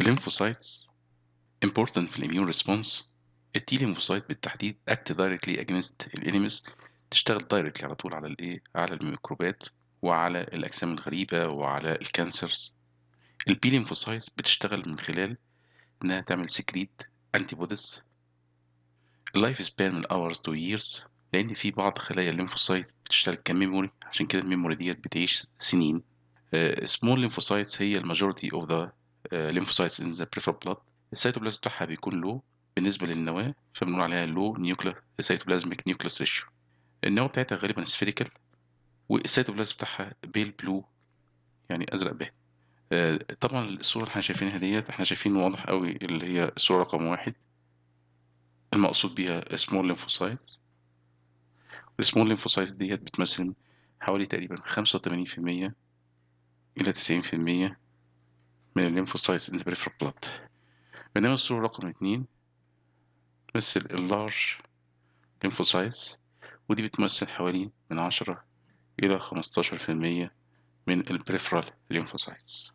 الانفوسايتس important في الاميون ريسبونس ليمفوسايت بالتحديد act directly against الانيميز تشتغل دايركتلي على طول على الايه على الميكروبات وعلى الاجسام الغريبه وعلى الكانسرز البي ليمفوسايتس بتشتغل من خلال انها تعمل سكريت انتي بوديز اللايف سبان من اورز تو ييرز لان في بعض خلايا الليمفوسايت بتشتغل كميموري عشان كده الميموري ديت بتعيش سنين سمول آه، ليمفوسايتس هي الماجورتي اوف ذا آه، lymphocytes in the peripheral blood السيتوبلازم بتاعها بيكون لو بالنسبه للنواه فبنقول عليها لو نيوكلير سيتوبلازميك نيوكليس ريشيو النواه بتاعتها غالبا سفيريكال والسيتوبلازم بتاعها بيل بلو يعني ازرق باهي طبعا الصورة اللي احنا شايفينها ديت احنا شايفين واضح قوي اللي هي الصورة رقم واحد المقصود بيها سمول ليمفوسايت والسمول ليمفوسايت ديت بتمثل حوالي تقريبا خمسة وتمانين في المية إلى تسعين في المية من الليمفوسايتس اللي بريفر بلاد بينما الصورة رقم اتنين تمثل اللارج ليمفوسايتس ودي بتمثل حوالي من عشرة إلى خمستاشر في المية من البريفرال ليمفوسايتس